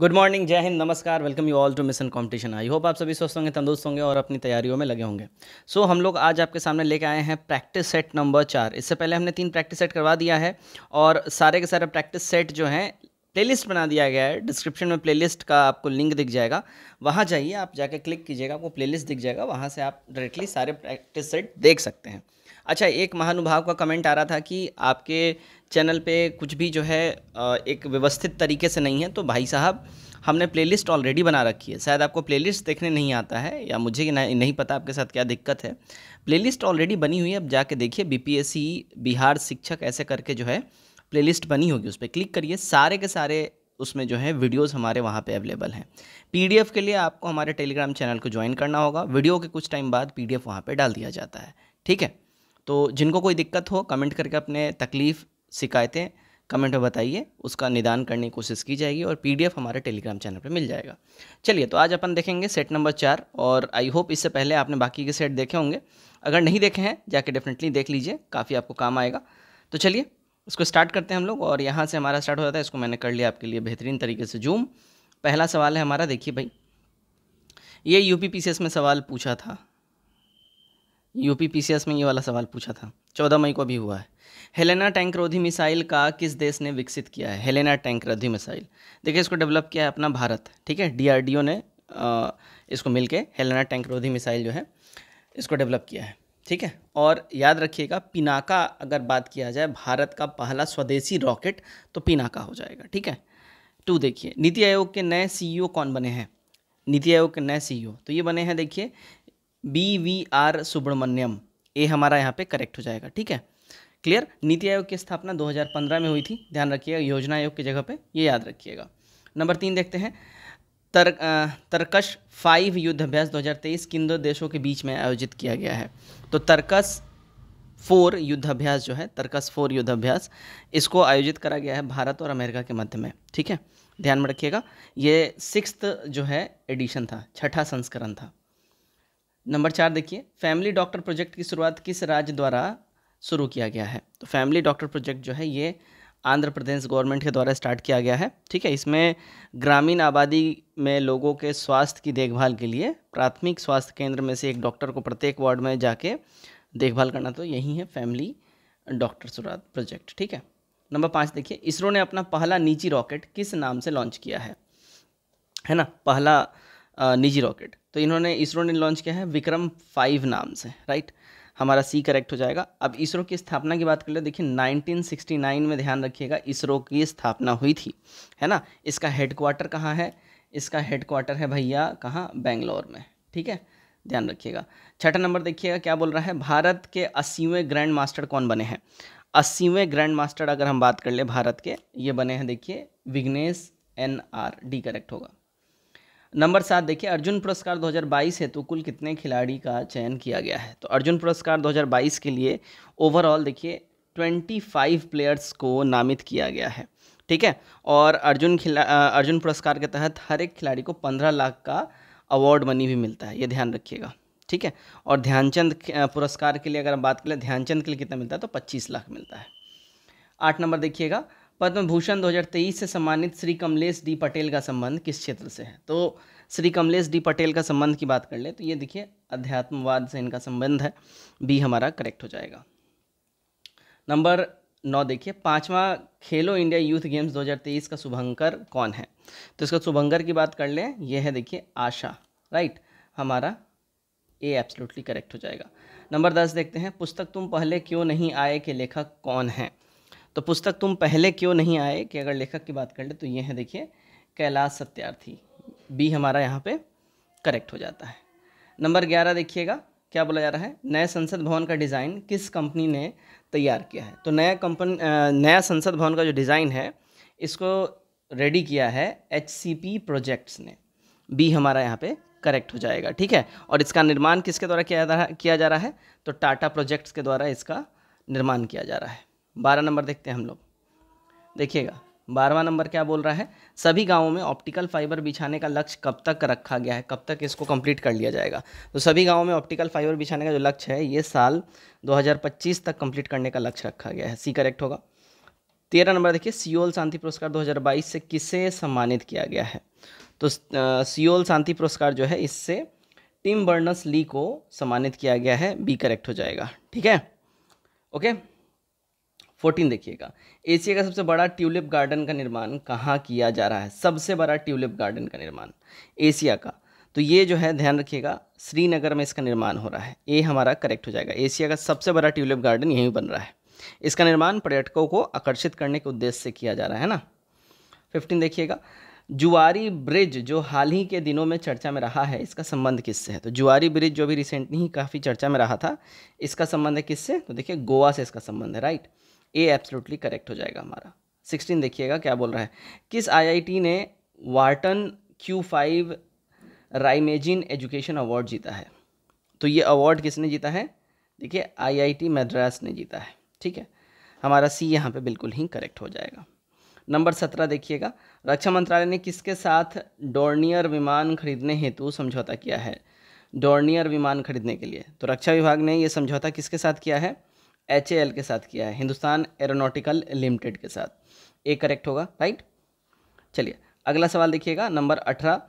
good morning Jai Hind नमस्कार welcome you all to mission competition I hope आप सभी स्वस्थ होंगे तंदुरुस्त होंगे और अपनी तैयारियों में लगे होंगे सो so, हम लोग आज आपके सामने लेके आए हैं प्रैक्टिस सेट नंबर चार इससे पहले हमने तीन प्रैक्टिस सेट करवा दिया है और सारे के सारे प्रैक्टिस सेट जो हैं प्लेलिस्ट बना दिया गया है डिस्क्रिप्शन में प्लेलिस्ट का आपको लिंक दिख जाएगा वहाँ जाइए आप जाके क्लिक कीजिएगा आपको प्लेलिस्ट दिख जाएगा वहाँ से आप डायरेक्टली सारे प्रैक्टिस सेट देख सकते हैं अच्छा एक महानुभाव का कमेंट आ रहा था कि आपके चैनल पे कुछ भी जो है एक व्यवस्थित तरीके से नहीं है तो भाई साहब हमने प्लेलिस्ट ऑलरेडी बना रखी है शायद आपको प्लेलिस्ट देखने नहीं आता है या मुझे नहीं पता आपके साथ क्या दिक्कत है प्लेलिस्ट ऑलरेडी बनी हुई है अब जाके देखिए बीपीएससी बिहार शिक्षक ऐसे करके जो है प्लेलिस्ट बनी होगी उस पर क्लिक करिए सारे के सारे उसमें जो है वीडियोस हमारे वहाँ पे अवेलेबल हैं पीडीएफ के लिए आपको हमारे टेलीग्राम चैनल को ज्वाइन करना होगा वीडियो के कुछ टाइम बाद पीडीएफ वहाँ पर डाल दिया जाता है ठीक है तो जिनको कोई दिक्कत हो कमेंट करके अपने तकलीफ़ शिकायतें कमेंट में बताइए उसका निदान करने की कोशिश की जाएगी और पीडीएफ हमारे टेलीग्राम चैनल पर मिल जाएगा चलिए तो आज अपन देखेंगे सेट नंबर चार और आई होप इससे पहले आपने बाकी के सेट देखे होंगे अगर नहीं देखे हैं जाके डेफिनेटली देख लीजिए काफ़ी आपको काम आएगा तो चलिए इसको स्टार्ट करते हैं हम लोग और यहाँ से हमारा स्टार्ट हो जाता है इसको मैंने कर लिया आपके लिए बेहतरीन तरीके से जूम पहला सवाल है हमारा देखिए भाई ये यू में सवाल पूछा था यूपी पीसीएस में ये वाला सवाल पूछा था चौदह मई को भी हुआ है हेलेना टैंक रोधी मिसाइल का किस देश ने विकसित किया है हेलेना टैंक रोधी मिसाइल देखिए इसको डेवलप किया है अपना भारत ठीक है डीआरडीओ ने आ, इसको मिलके हेलेना टैंक रोधी मिसाइल जो है इसको डेवलप किया है ठीक है और याद रखिएगा पिनाका अगर बात किया जाए भारत का पहला स्वदेशी रॉकेट तो पिनाका हो जाएगा ठीक है टू देखिए नीति आयोग के नए सीईओ e कौन बने हैं नीति आयोग के नए सीईओ e तो ये बने हैं देखिए B V R Subramaniam A हमारा यहाँ पे करेक्ट हो जाएगा ठीक है क्लियर नीति आयोग की स्थापना 2015 में हुई थी ध्यान रखिएगा योजना आयोग की जगह पे ये याद रखिएगा नंबर तीन देखते हैं तर तर्कश फाइव युद्धाभ्यास 2023 किन दो देशों के बीच में आयोजित किया गया है तो तर्कस फोर युद्धाभ्यास जो है तर्कस फोर युद्धाभ्यास इसको आयोजित करा गया है भारत और अमेरिका के मध्य में ठीक है ध्यान में रखिएगा ये सिक्स्थ जो है एडिशन था छठा संस्करण था नंबर चार देखिए फैमिली डॉक्टर प्रोजेक्ट की शुरुआत किस राज्य द्वारा शुरू किया गया है तो फैमिली डॉक्टर प्रोजेक्ट जो है ये आंध्र प्रदेश गवर्नमेंट के द्वारा स्टार्ट किया गया है ठीक है इसमें ग्रामीण आबादी में लोगों के स्वास्थ्य की देखभाल के लिए प्राथमिक स्वास्थ्य केंद्र में से एक डॉक्टर को प्रत्येक वार्ड में जाके देखभाल करना तो यही है फैमिली डॉक्टर शुरुआत प्रोजेक्ट ठीक है नंबर पाँच देखिए इसरो ने अपना पहला निजी रॉकेट किस नाम से लॉन्च किया है है ना पहला निजी रॉकेट तो इन्होंने इसरो ने लॉन्च किया है विक्रम फाइव नाम से राइट हमारा सी करेक्ट हो जाएगा अब इसरो की स्थापना की बात कर ले देखिए 1969 में ध्यान रखिएगा इसरो की स्थापना हुई थी है ना इसका हेडक्वार्टर कहाँ है इसका हेडक्वार्टर है भैया कहाँ बेंगलोर में ठीक है ध्यान रखिएगा छठा नंबर देखिएगा क्या बोल रहा है भारत के अस्सीवें ग्रैंड मास्टर कौन बने हैं अस्सीवें ग्रैंड मास्टर अगर हम बात कर ले भारत के ये बने हैं देखिए Vignesh N R D correct होगा नंबर सात देखिए अर्जुन पुरस्कार 2022 हेतु तो कुल कितने खिलाड़ी का चयन किया गया है तो अर्जुन पुरस्कार 2022 के लिए ओवरऑल देखिए 25 प्लेयर्स को नामित किया गया है ठीक है और अर्जुन खिला अर्जुन पुरस्कार के तहत हर एक खिलाड़ी को 15 लाख का अवार्ड मनी भी मिलता है ये ध्यान रखिएगा ठीक है और ध्यानचंद पुरस्कार के लिए अगर हम बात करें ध्यानचंद के लिए कितना मिलता है तो पच्चीस लाख मिलता है आठ नंबर देखिएगा पद्म भूषण 2023 से सम्मानित श्री कमलेश डी पटेल का संबंध किस क्षेत्र से है तो श्री कमलेश डी पटेल का संबंध की बात कर ले तो ये देखिए अध्यात्मवाद से इनका संबंध है बी हमारा करेक्ट हो जाएगा नंबर नौ देखिए पांचवा खेलो इंडिया यूथ गेम्स 2023 का शुभंकर कौन है तो इसका शुभंकर की बात कर लें यह है देखिए आशा राइट हमारा ए एब्सोल्युटली करेक्ट हो जाएगा नंबर दस देखते हैं पुस्तक तुम पहले क्यों नहीं आए के लेखक कौन है तो पुस्तक तुम पहले क्यों नहीं आए कि अगर लेखक की बात कर ले तो ये है देखिए कैलाश सत्यार्थी बी हमारा यहाँ पे करेक्ट हो जाता है नंबर ग्यारह देखिएगा क्या बोला जा रहा है नए संसद भवन का डिज़ाइन किस कंपनी ने तैयार किया है तो नया कंपनी नया संसद भवन का जो डिज़ाइन है इसको रेडी किया है एच प्रोजेक्ट्स ने बी हमारा यहाँ पे करेक्ट हो जाएगा ठीक है और इसका निर्माण किसके द्वारा किया जा रहा किया जा रहा है तो टाटा प्रोजेक्ट्स के द्वारा इसका निर्माण किया जा रहा है बारह नंबर देखते हैं हम लोग देखिएगा बारहवा नंबर क्या बोल रहा है सभी गांवों में ऑप्टिकल फाइबर बिछाने का लक्ष्य कब तक रखा गया है कब तक इसको कंप्लीट कर लिया जाएगा तो सभी गांवों में ऑप्टिकल फाइबर बिछाने का जो लक्ष्य है ये साल 2025 तक कंप्लीट करने का लक्ष्य रखा गया है सी करेक्ट होगा तेरह नंबर देखिए सियोल शांति पुरस्कार 2022 से किसे सम्मानित किया गया है तो सियोल शांति पुरस्कार जो है इससे टिम बर्नस ली को सम्मानित किया गया है बी करेक्ट हो जाएगा ठीक है ओके फोर्टीन देखिएगा एशिया का सबसे बड़ा ट्यूलिप गार्डन का निर्माण कहाँ किया जा रहा है सबसे बड़ा ट्यूलिप गार्डन का निर्माण एशिया का तो ये जो है ध्यान रखिएगा श्रीनगर में इसका निर्माण हो रहा है ये हमारा करेक्ट हो जाएगा एशिया का सबसे बड़ा ट्यूलिप गार्डन यहीं बन रहा है इसका निर्माण पर्यटकों को आकर्षित करने के उद्देश्य से किया जा रहा है ना फिफ्टीन देखिएगा जुआरी ब्रिज जो हाल ही के दिनों में चर्चा में रहा है इसका संबंध किससे है तो जुआरी ब्रिज जो भी रिसेंटली ही काफ़ी चर्चा में रहा था इसका संबंध है किससे तो देखिए गोवा से इसका संबंध है राइट ए एब्सोल्युटली करेक्ट हो जाएगा हमारा सिक्सटीन देखिएगा क्या बोल रहा है किस आईआईटी ने Wharton Q five reimagine education award जीता है तो ये अवार्ड किसने जीता है देखिए आईआईटी मद्रास ने जीता है ठीक है हमारा सी यहाँ पे बिल्कुल ही करेक्ट हो जाएगा नंबर सत्रह देखिएगा रक्षा मंत्रालय ने किसके साथ डोर्नियर विमान खरीदने हेतु समझौता किया है डोर्नियर विमान खरीदने के लिए तो रक्षा विभाग ने ये समझौता किसके साथ किया है एच ए एल के साथ किया है हिंदुस्तान एरोनोटिकल लिमिटेड के साथ ए करेक्ट होगा राइट चलिए अगला सवाल देखिएगा नंबर अठारह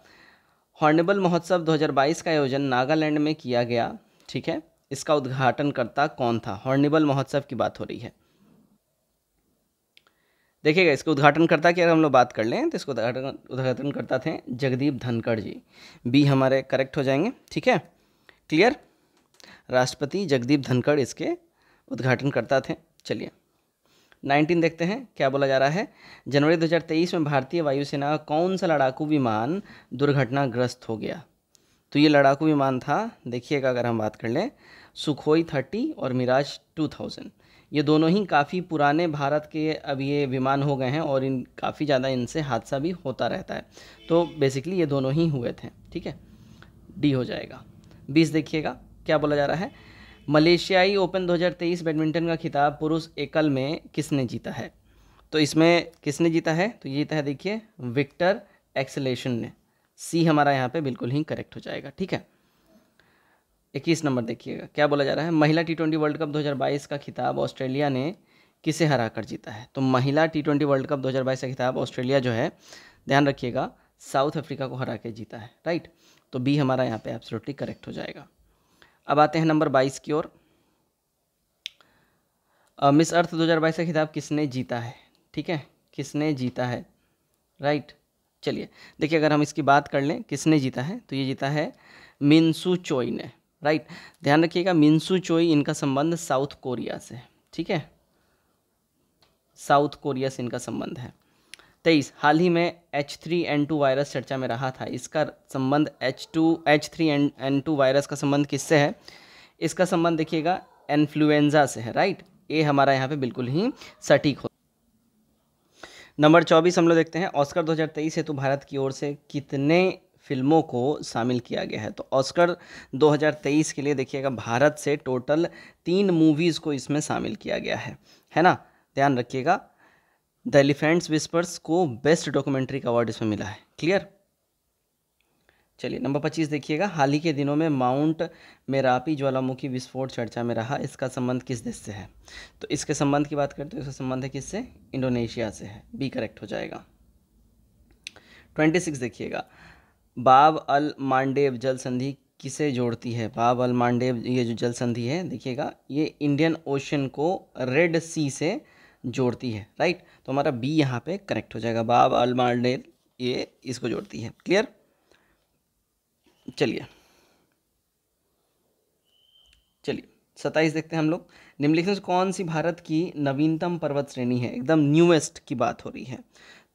हॉर्नेबल महोत्सव 2022 का आयोजन नागालैंड में किया गया ठीक है इसका उद्घाटन करता कौन था हॉर्नेबल महोत्सव की बात हो रही है देखिएगा इसको उद्घाटन करता की अगर हम लोग बात कर लें तो इसको उद्घाटन उद्घाटन करता थे जगदीप धनखड़ जी बी हमारे करेक्ट हो जाएंगे ठीक है क्लियर राष्ट्रपति जगदीप धनखड़ इसके उद्घाटन करता थे चलिए 19 देखते हैं क्या बोला जा रहा है जनवरी 2023 में भारतीय वायुसेना का कौन सा लड़ाकू विमान दुर्घटनाग्रस्त हो गया तो ये लड़ाकू विमान था देखिएगा अगर हम बात कर लें सुखोई थर्टी और मिराज टू थाउजेंड ये दोनों ही काफ़ी पुराने भारत के अब ये विमान हो गए हैं और इन काफ़ी ज़्यादा इनसे हादसा भी होता रहता है तो बेसिकली ये दोनों ही हुए थे ठीक है डी हो जाएगा बीस देखिएगा क्या बोला जा रहा है मलेशियाई ओपन 2023 बैडमिंटन का खिताब पुरुष एकल में किसने जीता है तो इसमें किसने जीता है तो ये जीता है देखिए विक्टर एक्सलेशन ने सी हमारा यहाँ पे बिल्कुल ही करेक्ट हो जाएगा ठीक है इक्कीस नंबर देखिएगा क्या बोला जा रहा है महिला टी ट्वेंटी वर्ल्ड कप दो का खिताब ऑस्ट्रेलिया ने किसे हरा कर जीता है तो महिला टी ट्वेंटी वर्ल्ड कप 2022 का खिताब ऑस्ट्रेलिया जो है ध्यान रखिएगा साउथ अफ्रीका को हरा के जीता है राइट तो बी हमारा यहाँ पे एब्सोलुटली करेक्ट हो जाएगा अब आते हैं नंबर बाईस की ओर मिस अर्थ 2022 का खिताब किसने जीता है ठीक है किसने जीता है राइट चलिए देखिए अगर हम इसकी बात कर लें किसने जीता है तो ये जीता है मिनसू चोई ने राइट ध्यान रखिएगा मिनसू चोई इनका संबंध साउथ कोरिया से ठीक है साउथ कोरिया से इनका संबंध है तेईस हाल ही में H three N two virus चर्चा में रहा था इसका संबंध H two H three N N two virus का संबंध किससे है इसका संबंध देखिएगा इन्फ्लुएंजा से है राइट ये हमारा यहाँ पे बिल्कुल ही सटीक हो नंबर चौबीस हम लोग देखते हैं ऑस्कर 2023 हेतु भारत की ओर से कितने फिल्मों को शामिल किया गया है तो ऑस्कर 2023 के लिए देखिएगा भारत से टोटल तीन मूवीज़ को इसमें शामिल किया गया है है ना ध्यान रखिएगा द एलिफेंट्स विस्पर्स को बेस्ट डॉक्यूमेंट्री का अवार्ड इसमें मिला है क्लियर चलिए नंबर पच्चीस देखिएगा हाल ही के दिनों में माउंट मेरापी ज्वालामुखी विस्फोट चर्चा में रहा इसका संबंध किस देश से है तो इसके संबंध की बात करते हैं इसका संबंध है किससे इंडोनेशिया से है बी करेक्ट हो जाएगा ट्वेंटी सिक्स देखिएगा बाब अल मांडेव जल संधि किसे जोड़ती है बाब अल मांडेव ये जो जल संधि है देखिएगा ये इंडियन ओशन को रेड सी से जोड़ती है राइट तो हमारा बी यहाँ पे करेक्ट हो जाएगा बाब अलमार्डेल ये इसको जोड़ती है क्लियर चलिए चलिए सत्ताईस देखते हैं हम लोग निम्नलिखित कौन सी भारत की नवीनतम पर्वत श्रेणी है एकदम न्यूएस्ट की बात हो रही है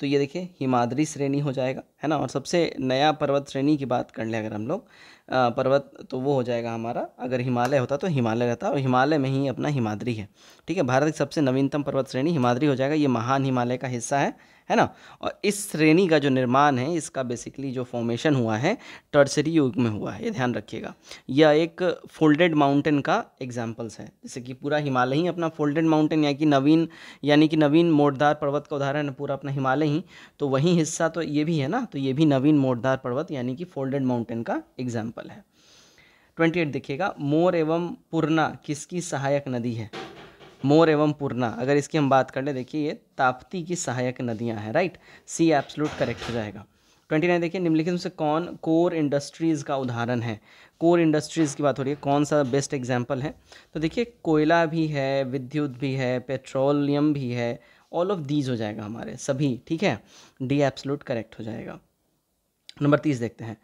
तो ये देखिए हिमाद्री श्रेणी हो जाएगा है ना और सबसे नया पर्वत श्रेणी की बात कर लें अगर हम लोग पर्वत तो वो हो जाएगा हमारा अगर हिमालय होता तो हिमालय रहता और हिमालय में ही अपना हिमाद्री है ठीक है भारत की सबसे नवीनतम पर्वत श्रेणी हिमाद्री हो जाएगा ये महान हिमालय का हिस्सा है है ना और इस श्रेणी का जो निर्माण है इसका बेसिकली जो फॉर्मेशन हुआ है टर्सरी युग में हुआ है ये ध्यान रखिएगा यह एक फोल्डेड माउंटेन का एग्जाम्पल्स है जैसे कि पूरा हिमालय ही अपना फोल्डेड माउंटेन यानी कि नवीन यानी कि नवीन मोटदार पर्वत का उदाहरण है पूरा अपना हिमालय ही तो वही हिस्सा तो ये भी है ना तो ये भी नवीन मोटदार पर्वत यानी कि फोल्डेड माउंटेन का एग्जाम्पल है ट्वेंटी एट देखिएगा मोर एवं पूर्णा किसकी सहायक नदी है मोर एवं पूर्णा अगर इसकी हम बात कर ले देखिए ये ताप्ती की सहायक नदियाँ हैं राइट सी एप्सलूट करेक्ट हो जाएगा ट्वेंटी नाइन देखिए निम्नलिखित में से कौन कोर इंडस्ट्रीज़ का उदाहरण है कोर इंडस्ट्रीज़ की बात हो रही है कौन सा बेस्ट एग्जाम्पल है तो देखिए कोयला भी है विद्युत भी है पेट्रोलियम भी है ऑल ऑफ दीज हो जाएगा हमारे सभी ठीक है डी एप्सलूट करेक्ट हो जाएगा नंबर तीस देखते हैं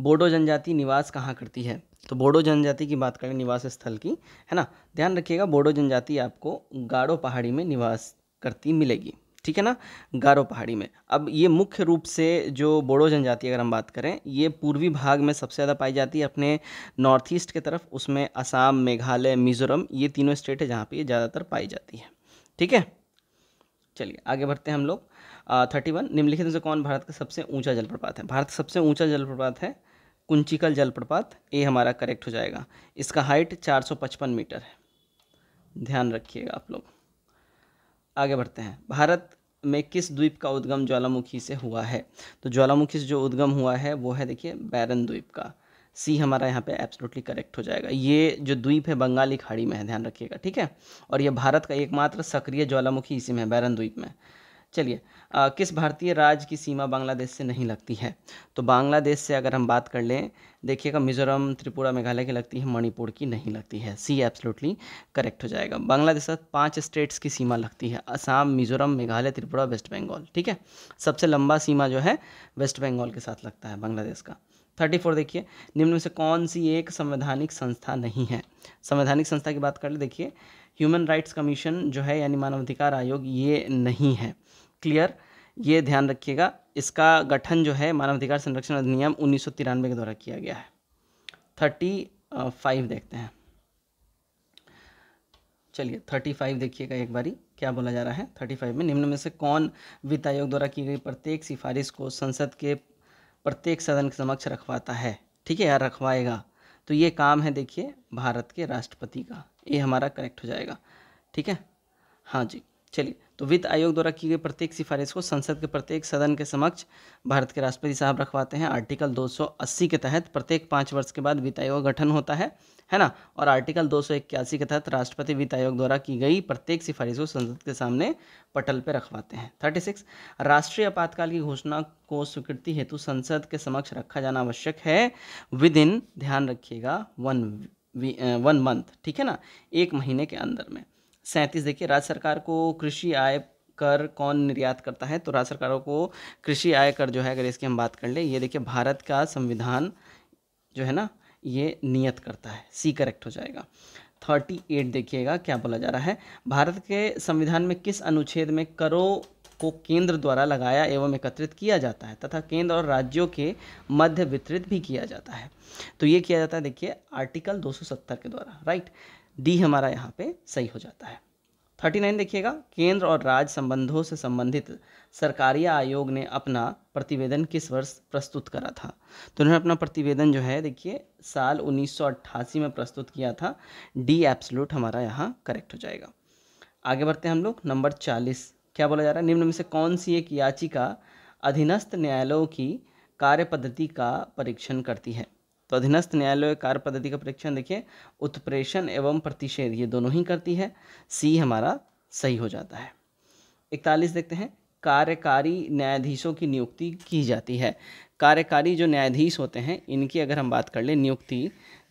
बोडो जनजाति निवास कहाँ करती है तो बोडो जनजाति की बात करें निवास स्थल की है ना ध्यान रखिएगा बोडो जनजाति आपको गाढ़ो पहाड़ी में निवास करती मिलेगी ठीक है ना गारो पहाड़ी में अब ये मुख्य रूप से जो बोडो जनजाति अगर हम बात करें ये पूर्वी भाग में सबसे ज़्यादा पाई जाती है अपने नॉर्थ ईस्ट की तरफ उसमें असम मेघालय मिजोरम ये तीनों स्टेट है जहाँ पे ये ज़्यादातर पाई जाती है ठीक है चलिए आगे बढ़ते हैं हम लोग थर्टी वन निम्नलिखित में से कौन भारत का सबसे ऊँचा जलप्रपात है भारत का सबसे ऊँचा जलप्रपात है कुंचिकल जलप्रपात ए हमारा करेक्ट हो जाएगा इसका हाइट 455 मीटर है ध्यान रखिएगा आप लोग आगे बढ़ते हैं भारत में किस द्वीप का उद्गम ज्वालामुखी से हुआ है तो ज्वालामुखी से जो उद्गम हुआ है वो है देखिए बैरन द्वीप का सी हमारा यहाँ पे एब्सोल्युटली करेक्ट हो जाएगा ये जो द्वीप है बंगाली खाड़ी में है ध्यान रखिएगा ठीक है और ये भारत का एकमात्र सक्रिय ज्वालामुखी इसी में है बैरन द्वीप में चलिए आ, किस भारतीय राज्य की सीमा बांग्लादेश से नहीं लगती है तो बांग्लादेश से अगर हम बात कर लें देखिएगा मिजोरम त्रिपुरा मेघालय की लगती है मणिपुर की नहीं लगती है सी एब्सोल्युटली करेक्ट हो जाएगा बांग्लादेश साथ पाँच स्टेट्स की सीमा लगती है असम मिजोरम मेघालय त्रिपुरा वेस्ट बंगाल ठीक है सबसे लंबा सीमा जो है वेस्ट बंगाल के साथ लगता है बांग्लादेश का थर्टी फोर देखिए निम्न में से कौन सी एक संवैधानिक संस्था नहीं है संवैधानिक संस्था की बात कर ले देखिए ह्यूमन राइट्स कमीशन जो है यानी मानवाधिकार आयोग ये नहीं है क्लियर ये ध्यान रखिएगा इसका गठन जो है मानवाधिकार संरक्षण अधिनियम उन्नीस के द्वारा किया गया है थर्टी फाइव देखते हैं चलिए थर्टी फाइव देखिएगा एक बारी क्या बोला जा रहा है थर्टी फाइव में निम्न में से कौन वित्त आयोग द्वारा की गई प्रत्येक सिफारिश को संसद के प्रत्येक सदन के समक्ष रखवाता है ठीक है यार रखवाएगा तो ये काम है देखिए भारत के राष्ट्रपति का ये हमारा करेक्ट हो जाएगा ठीक है हाँ जी चलिए तो वित्त आयोग द्वारा की गई प्रत्येक सिफारिश को संसद के प्रत्येक सदन के समक्ष भारत के राष्ट्रपति साहब रखवाते हैं आर्टिकल 280 के तहत प्रत्येक पाँच वर्ष के बाद वित्त आयोग गठन होता है है ना और आर्टिकल दो के तहत राष्ट्रपति वित्त आयोग द्वारा की गई प्रत्येक सिफारिश को संसद के सामने पटल पर रखवाते हैं सिक्स राष्ट्रीय आपातकाल की घोषणा को स्वीकृति हेतु संसद के समक्ष रखा जाना आवश्यक है विद इन ध्यान रखिएगा वन वन मंथ ठीक है ना एक महीने के अंदर में सैंतीस देखिए राज्य सरकार को कृषि आय कर कौन निर्यात करता है तो राज्य सरकारों को कृषि आय कर जो है अगर इसकी हम बात कर लें ये देखिए भारत का संविधान जो है ना ये नियत करता है सी करेक्ट हो जाएगा थर्टी एट देखिएगा क्या बोला जा रहा है भारत के संविधान में किस अनुच्छेद में करों को केंद्र द्वारा लगाया एवं एकत्रित किया जाता है तथा केंद्र और राज्यों के मध्य वितरित भी किया जाता है तो ये किया जाता है देखिए आर्टिकल 270 के द्वारा राइट डी हमारा यहाँ पे सही हो जाता है थर्टी नाइन देखिएगा केंद्र और राज्य संबंधों से संबंधित सरकारी आयोग ने अपना प्रतिवेदन किस वर्ष प्रस्तुत करा था तो उन्होंने अपना प्रतिवेदन जो है देखिए साल 1988 में प्रस्तुत किया था डी एप्सलूट हमारा यहाँ करेक्ट हो जाएगा आगे बढ़ते हैं हम लोग नंबर चालीस क्या बोला जा रहा है निम्न में से कौन सी एक याचिका अधीनस्थ न्यायालयों की कार्य पद्धति का परीक्षण करती है तो अधीनस्थ न्यायालय कार्य पद्धति का परीक्षण देखिए उत्प्रेषण एवं प्रतिषेध ये दोनों ही करती है सी हमारा सही हो जाता है इकतालीस देखते हैं कार्यकारी न्यायाधीशों की नियुक्ति की जाती है कार्यकारी जो न्यायाधीश होते हैं इनकी अगर हम बात कर लें नियुक्ति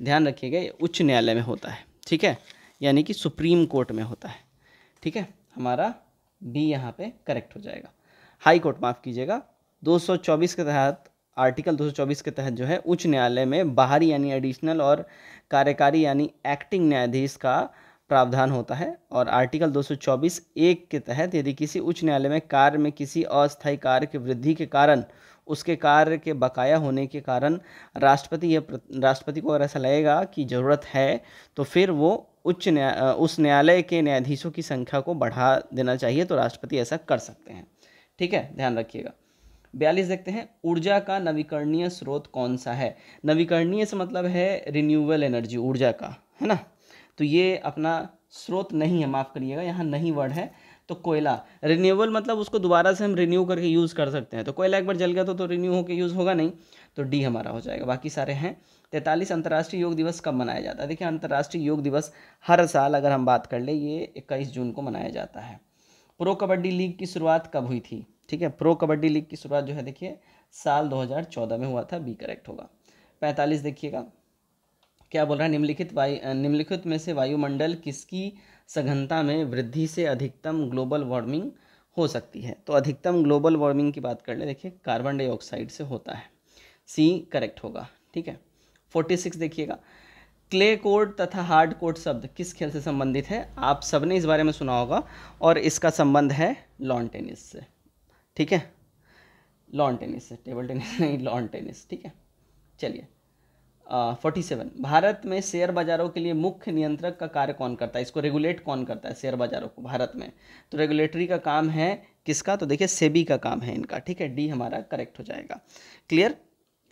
ध्यान रखिएगा उच्च न्यायालय में होता है ठीक है यानी कि सुप्रीम कोर्ट में होता है ठीक है हमारा बी यहाँ पे करेक्ट हो जाएगा हाई कोर्ट माफ़ कीजिएगा 224 के तहत आर्टिकल 224 के तहत जो है उच्च न्यायालय में बाहरी यानी एडिशनल और कार्यकारी यानी एक्टिंग न्यायाधीश का प्रावधान होता है और आर्टिकल 224 एक के तहत यदि किसी उच्च न्यायालय में कार्य में किसी अस्थायी कार्य की वृद्धि के कारण उसके कार्य के बकाया होने के कारण राष्ट्रपति या राष्ट्रपति को अगर ऐसा लगेगा कि ज़रूरत है तो फिर वो उच्च न्याय उस न्यायालय के न्यायाधीशों की संख्या को बढ़ा देना चाहिए तो राष्ट्रपति ऐसा कर सकते हैं ठीक है ध्यान रखिएगा बयालीस देखते हैं ऊर्जा का नवीकरणीय स्रोत कौन सा है नवीकरणीय से मतलब है रिन्यूएबल एनर्जी ऊर्जा का है ना तो ये अपना स्रोत नहीं है माफ़ करिएगा यहाँ नहीं वर्ड है तो कोयला रिन्यूएबल मतलब उसको दोबारा से हम रिन्यू करके यूज़ कर सकते हैं तो कोयला एक बार जल गया तो, तो रिन्यू होकर यूज़ होगा नहीं तो डी हमारा हो जाएगा बाकी सारे हैं तैंतालीस अंतर्राष्ट्रीय योग दिवस कब मनाया जाता है देखिए अंतर्राष्ट्रीय योग दिवस हर साल अगर हम बात कर ले ये इक्कीस जून को मनाया जाता है प्रो कबड्डी लीग की शुरुआत कब हुई थी ठीक है प्रो कबड्डी लीग की शुरुआत जो है देखिए साल 2014 में हुआ था बी करेक्ट होगा पैंतालीस देखिएगा क्या बोल रहा है निम्नलिखित वायु निम्नलिखित में से वायुमंडल किसकी सघनता में वृद्धि से अधिकतम ग्लोबल वार्मिंग हो सकती है तो अधिकतम ग्लोबल वार्मिंग की बात कर ले देखिए कार्बन डाइऑक्साइड से होता है सी करेक्ट होगा ठीक है फोर्टी सिक्स देखिएगा क्ले कोड तथा हार्ड कोड शब्द किस खेल से संबंधित है आप सबने इस बारे में सुना होगा और इसका संबंध है लॉन टेनिस से ठीक है लॉन टेनिस टेबल टेनिस नहीं लॉन टेनिस ठीक है चलिए फोर्टी सेवन भारत में शेयर बाजारों के लिए मुख्य नियंत्रक का कार्य कौन करता है इसको रेगुलेट कौन करता है शेयर बाजारों को भारत में तो रेगुलेटरी का काम है किसका तो देखिए सेबी का काम है इनका ठीक है डी हमारा करेक्ट हो जाएगा क्लियर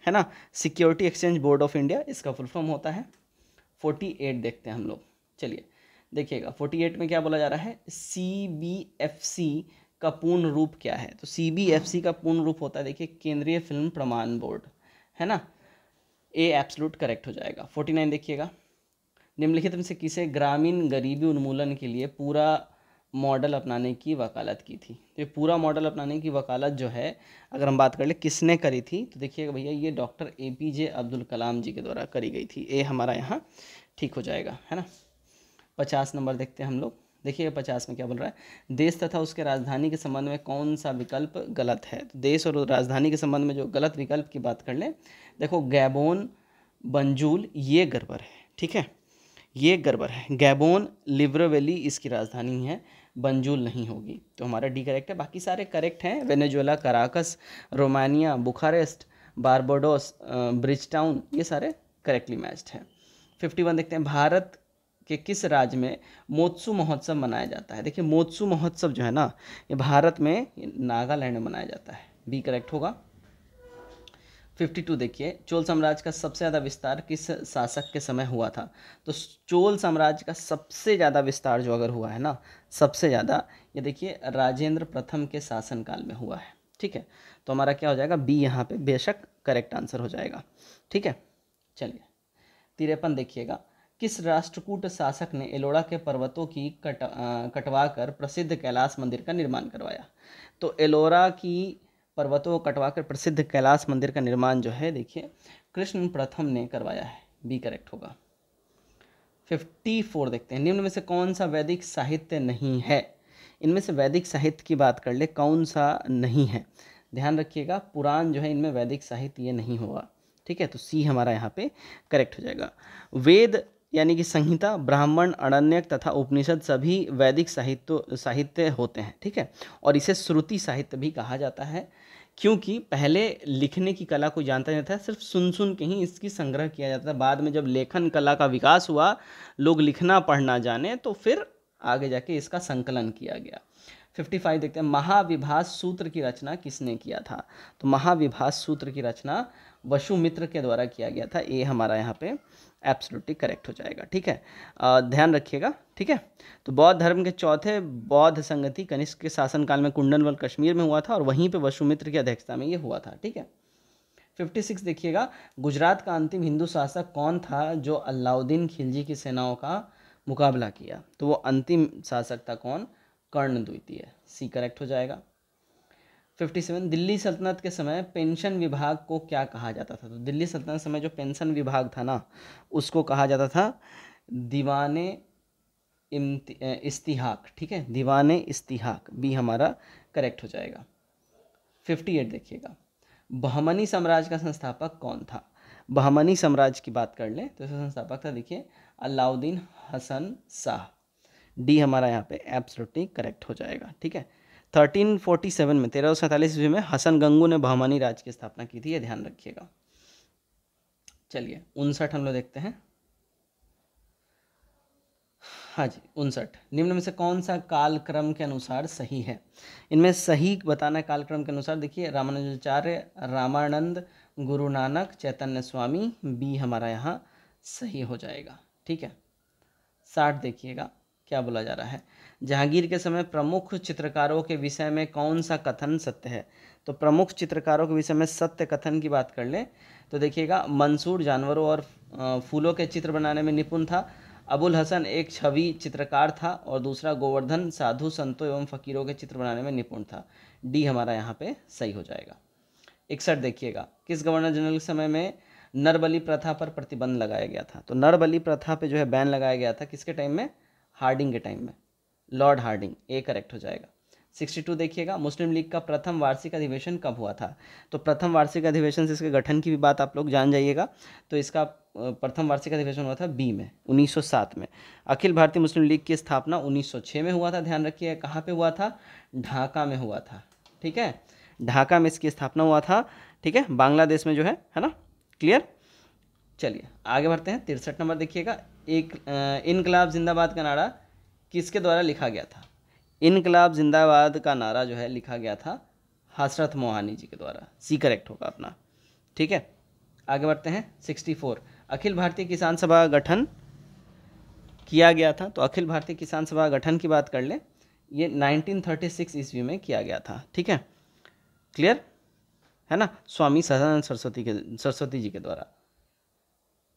है ना security exchange board of India इसका फुल फॉर्म होता है फोर्टी एट देखते हैं हम लोग चलिए देखिएगा फोर्टी एट में क्या बोला जा रहा है सी बी एफ सी का पूर्ण रूप क्या है तो सी का पूर्ण रूप होता है देखिए केंद्रीय फिल्म प्रमाण बोर्ड है ना ए एप्सलूट करेक्ट हो जाएगा फोर्टी नाइन देखिएगा निम्नलिखित में से किसे ग्रामीण गरीबी उन्मूलन के लिए पूरा मॉडल अपनाने की वकालत की थी तो ये पूरा मॉडल अपनाने की वकालत जो है अगर हम बात कर ले किसने करी थी तो देखिएगा भैया ये doctor A P J Abdul Kalam ji के द्वारा करी गई थी ए हमारा यहाँ ठीक हो जाएगा है ना पचास नंबर देखते हैं हम लोग देखिए पचास में क्या बोल रहा है देश तथा उसके राजधानी के संबंध में कौन सा विकल्प गलत है तो देश और राजधानी के संबंध में जो गलत विकल्प की बात कर लें देखो गैबोन बंजूल ये गड़बड़ है ठीक है ये गड़बड़ है गैबोन लिब्रोवेली इसकी राजधानी है बंजूल नहीं होगी तो हमारा डी करेक्ट है बाकी सारे करेक्ट हैं Venezuela Caracas Romania Bucharest Barbados Bridgetown ये सारे करेक्टली मैच्ड हैं फिफ्टी वन देखते हैं भारत कि किस राज्य में मोत्सु महोत्सव मनाया जाता है देखिए मोत्सु महोत्सव जो है ना ये भारत में नागालैंड में मनाया जाता है बी करेक्ट होगा 52 देखिए चोल साम्राज्य का सबसे ज़्यादा विस्तार किस शासक के समय हुआ था तो चोल साम्राज्य का सबसे ज़्यादा विस्तार जो अगर हुआ है ना सबसे ज़्यादा ये देखिए राजेंद्र प्रथम के शासनकाल में हुआ है ठीक है तो हमारा क्या हो जाएगा बी यहाँ पे बेशक करेक्ट आंसर हो जाएगा ठीक है चलिए तिरपन देखिएगा किस राष्ट्रकूट शासक ने एलोड़ा के पर्वतों की कट कटवाकर प्रसिद्ध कैलाश मंदिर का निर्माण करवाया तो एलोरा की पर्वतों को कर प्रसिद्ध कैलाश मंदिर का निर्माण जो है देखिए कृष्ण प्रथम ने करवाया है बी करेक्ट होगा फिफ्टी फोर देखते हैं निम्न में से कौन सा वैदिक साहित्य नहीं है इनमें से वैदिक साहित्य की बात कर ले कौन सा नहीं है ध्यान रखिएगा पुराण जो है इनमें वैदिक साहित्य ये नहीं होगा ठीक है तो सी हमारा यहाँ पे करेक्ट हो जाएगा वेद यानी कि संहिता ब्राह्मण अरण्यक तथा उपनिषद सभी वैदिक साहित्य साहित्य होते हैं ठीक है और इसे श्रुति साहित्य भी कहा जाता है क्योंकि पहले लिखने की कला को जानता जाता है सिर्फ सुन सुन के ही इसकी संग्रह किया जाता है बाद में जब लेखन कला का विकास हुआ लोग लिखना पढ़ना जाने तो फिर आगे जाके इसका संकलन किया गया 55 देखते हैं महाविभास सूत्र की रचना किसने किया था तो महाविभास सूत्र की रचना वशुमित्र के द्वारा किया गया था ये हमारा यहाँ पे एब्सोल्युटली करेक्ट हो जाएगा ठीक है आ, ध्यान रखिएगा ठीक है तो बौद्ध धर्म के चौथे बौद्ध संगति कनिष्क के शासनकाल में कुंडनवल कश्मीर में हुआ था और वहीं पर वशुमित्र की अध्यक्षता में ये हुआ था ठीक है 56 देखिएगा गुजरात का अंतिम हिंदू शासक कौन था जो अलाउद्दीन खिलजी की सेनाओं का मुकाबला किया तो वो अंतिम शासक था कौन कर्ण द्वितीय सी करेक्ट हो जाएगा फिफ्टी सेवन दिल्ली सल्तनत के समय पेंशन विभाग को क्या कहा जाता था तो दिल्ली सल्तनत समय जो पेंशन विभाग था ना उसको कहा जाता था दीवान इस्तिहाक ठीक है दीवान इस्तिहाक भी हमारा करेक्ट हो जाएगा फिफ्टी एट देखिएगा बहमनी साम्राज्य का संस्थापक कौन था बहमनी साम्राज्य की बात कर लें तो इसका संस्थापक था देखिए अलाउद्दीन हसन शाह डी हमारा यहाँ पे एब्सोल्युटली करेक्ट हो जाएगा ठीक है थर्टीन फोर्टी सेवन में तेरह सौ सैंतालीस ईस्वी में हसन गंगू ने बहमानी राज की स्थापना की थी ये ध्यान रखिएगा चलिए उनसठ हम लोग देखते हैं हाँ जी उनसठ निम्न में से कौन सा कालक्रम के अनुसार सही है इनमें सही बताना कालक्रम के अनुसार देखिए रामानुजाचार्य रामानंद गुरु नानक चैतन्य स्वामी बी हमारा यहाँ सही हो जाएगा ठीक है साठ देखिएगा क्या बोला जा रहा है जहांगीर के समय प्रमुख चित्रकारों के विषय में कौन सा कथन सत्य है तो प्रमुख चित्रकारों के विषय में सत्य कथन की बात कर लें तो देखिएगा मंसूर जानवरों और फूलों के चित्र बनाने में निपुण था अबुल हसन एक छवि चित्रकार था और दूसरा गोवर्धन साधु संतों एवं फकीरों के चित्र बनाने में निपुण था डी हमारा यहाँ पे सही हो जाएगा इकसठ देखिएगा किस गवर्नर जनरल के समय में नरबली प्रथा पर प्रतिबंध लगाया गया था तो नरबली प्रथा पे जो है बैन लगाया गया था किसके टाइम में हार्डिंग के टाइम में लॉर्ड हार्डिंग ए करेक्ट हो जाएगा 62 देखिएगा मुस्लिम लीग का प्रथम वार्षिक अधिवेशन कब हुआ था तो प्रथम वार्षिक अधिवेशन से इसके गठन की भी बात आप लोग जान जाइएगा तो इसका प्रथम वार्षिक अधिवेशन हुआ था बी में 1907 में अखिल भारतीय मुस्लिम लीग की स्थापना 1906 में हुआ था ध्यान रखिए कहाँ पे हुआ था ढाका में हुआ था ठीक है ढाका में इसकी स्थापना हुआ था ठीक है बांग्लादेश में जो है है ना क्लियर चलिए आगे बढ़ते हैं तिरसठ नंबर देखिएगा एक इनकलाब जिंदाबाद का नारा किसके द्वारा लिखा गया था इनकलाब जिंदाबाद का नारा जो है लिखा गया था हसरत मोहानी जी के द्वारा सी करेक्ट होगा अपना ठीक है आगे बढ़ते हैं सिक्सटी फोर अखिल भारतीय किसान सभा गठन किया गया था तो अखिल भारतीय किसान सभा गठन की बात कर लें ये 1936 ईस्वी में किया गया था ठीक है क्लियर है ना स्वामी सदानंद सरस्वती के सरस्वती जी के द्वारा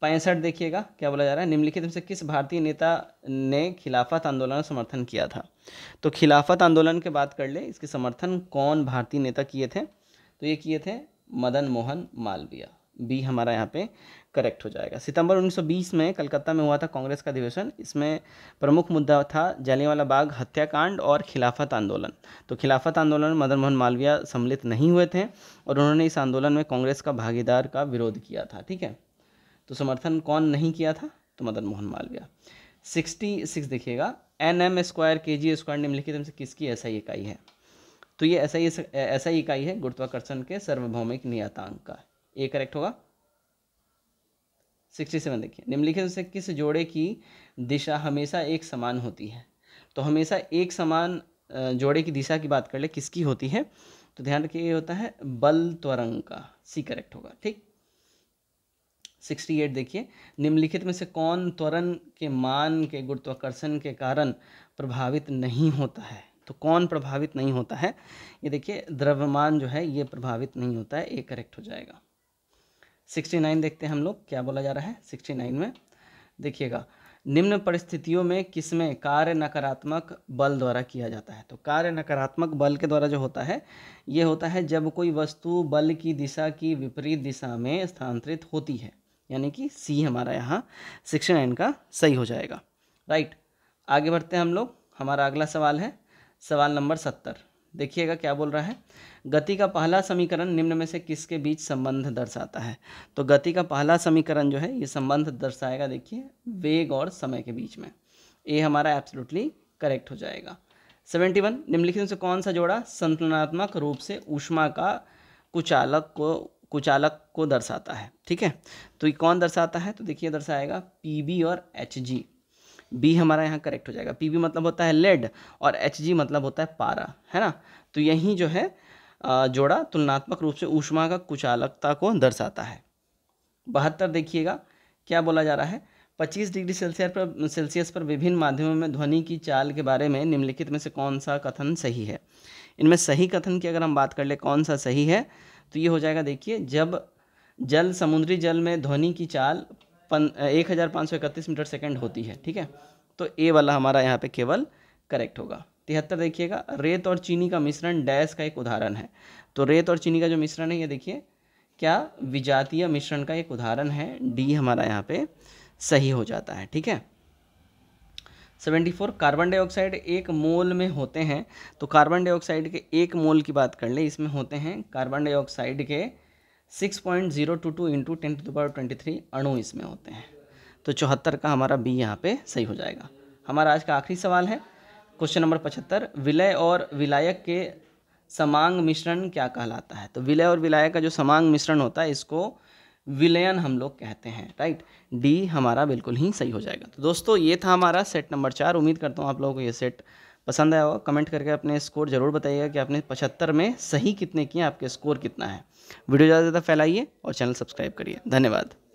पैंसठ देखिएगा क्या बोला जा रहा है निम्नलिखित में से किस भारतीय नेता ने खिलाफत आंदोलन का समर्थन किया था तो खिलाफत आंदोलन के बात कर ले इसके समर्थन कौन भारतीय नेता किए थे तो ये किए थे मदन मोहन मालवीय बी हमारा यहाँ पे करेक्ट हो जाएगा सितंबर 1920 में कलकत्ता में हुआ था कांग्रेस का अधिवेशन इसमें प्रमुख मुद्दा था जलियांवाला बाग हत्याकांड और खिलाफत आंदोलन तो खिलाफत आंदोलन मदन मोहन मालवीय सम्मिलित नहीं हुए थे और उन्होंने इस आंदोलन में कांग्रेस का भागीदार का विरोध किया था ठीक है तो समर्थन कौन नहीं किया था तो मदन मोहन मालविया सिक्सटी सिक्स देखिएगा N M square K G square निम्नलिखित में से किसकी ऐसा इकाई है तो ये ऐसा ही ऐसा इकाई है गुरुत्वाकर्षण के सार्वभौमिक नियतांक का ये करेक्ट होगा सिक्सटी सेवन देखिए निम्नलिखित से किस जोड़े की दिशा हमेशा एक समान होती है तो हमेशा एक समान जोड़े की दिशा की बात कर ले किसकी होती है तो ध्यान रखिए ये होता है बल त्वरंग का सी करेक्ट होगा ठीक सिक्सटी एट देखिए निम्नलिखित में से कौन त्वरण के मान के गुरुत्वाकर्षण के कारण प्रभावित नहीं होता है तो कौन प्रभावित नहीं होता है ये देखिए द्रव्यमान जो है ये प्रभावित नहीं होता है ये करेक्ट हो जाएगा सिक्सटी नाइन देखते हैं हम लोग क्या बोला जा रहा है सिक्सटी नाइन में देखिएगा निम्न परिस्थितियों में किसमें कार्य नकारात्मक बल द्वारा किया जाता है तो कार्य नकारात्मक बल के द्वारा जो होता है ये होता है जब कोई वस्तु बल की दिशा की विपरीत दिशा में स्थानांतरित होती है यानी कि सी हमारा यहाँ सेक्शन एन का सही हो जाएगा राइट आगे बढ़ते हैं हम लोग हमारा अगला सवाल है सवाल नंबर सत्तर देखिएगा क्या बोल रहा है गति का पहला समीकरण निम्न में से किसके बीच संबंध दर्शाता है तो गति का पहला समीकरण जो है ये संबंध दर्शाएगा देखिए वेग और समय के बीच में ये हमारा एब्सोल्युटली करेक्ट हो जाएगा सेवेंटी वन निम्नलिखित से कौन सा जोड़ा संतुलनात्मक रूप से ऊष्मा का कुचालक को कुचालक को दर्शाता है ठीक है तो ये कौन दर्शाता है तो देखिए दर्शाएगा पी और एच जी बी हमारा यहाँ करेक्ट हो जाएगा पी मतलब होता है लेड और एच जी मतलब होता है पारा है ना तो यही जो है जोड़ा तुलनात्मक रूप से ऊष्मा का कुचालकता को दर्शाता है बहत्तर देखिएगा क्या बोला जा रहा है 25 डिग्री सेल्सियस पर सेल्सियस पर विभिन्न माध्यमों में ध्वनि की चाल के बारे में निम्नलिखित में से कौन सा कथन सही है इनमें सही कथन की अगर हम बात कर ले कौन सा सही है तो ये हो जाएगा देखिए जब जल समुद्री जल में ध्वनि की चाल पन एक हज़ार पाँच सौ इकतीस मीटर सेकेंड होती है ठीक है तो ए वाला हमारा यहाँ पे केवल करेक्ट होगा तिहत्तर देखिएगा रेत और चीनी का मिश्रण डैश का एक उदाहरण है तो रेत और चीनी का जो मिश्रण है ये देखिए क्या विजातीय मिश्रण का एक उदाहरण है डी हमारा यहाँ पे सही हो जाता है ठीक है सेवेंटी फोर कार्बन डाइऑक्साइड एक मोल में होते हैं तो कार्बन डाइऑक्साइड के एक मोल की बात कर लें इसमें होते हैं कार्बन डाइऑक्साइड के six point zero two two into ten to power twenty three अणु इसमें होते हैं तो चौहत्तर का हमारा बी यहाँ पे सही हो जाएगा हमारा आज का आखिरी सवाल है क्वेश्चन नंबर पचहत्तर विलय और विलायक के समांग मिश्रण क्या कहलाता है तो विलय और विलायक का जो समांग मिश्रण होता है इसको विलयन हम लोग कहते हैं राइट डी हमारा बिल्कुल ही सही हो जाएगा तो दोस्तों ये था हमारा सेट नंबर चार उम्मीद करता हूँ आप लोगों को ये सेट पसंद आया होगा कमेंट करके अपने स्कोर ज़रूर बताइएगा कि आपने पचहत्तर में सही कितने किए आपके स्कोर कितना है वीडियो ज़्यादा से ज़्यादा फैलाइए और चैनल सब्सक्राइब करिए धन्यवाद